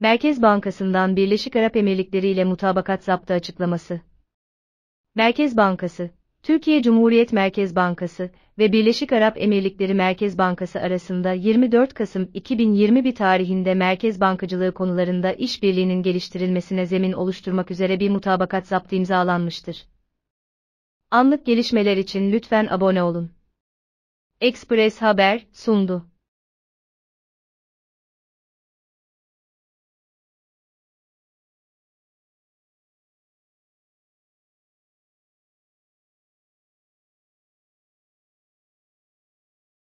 Merkez Bankası'ndan Birleşik Arap Emirlikleri ile mutabakat zaptı açıklaması. Merkez Bankası, Türkiye Cumhuriyet Merkez Bankası ve Birleşik Arap Emirlikleri Merkez Bankası arasında 24 Kasım 2021 tarihinde merkez bankacılığı konularında işbirliğinin geliştirilmesine zemin oluşturmak üzere bir mutabakat zaptı imzalanmıştır. Anlık gelişmeler için lütfen abone olun. Express Haber sundu.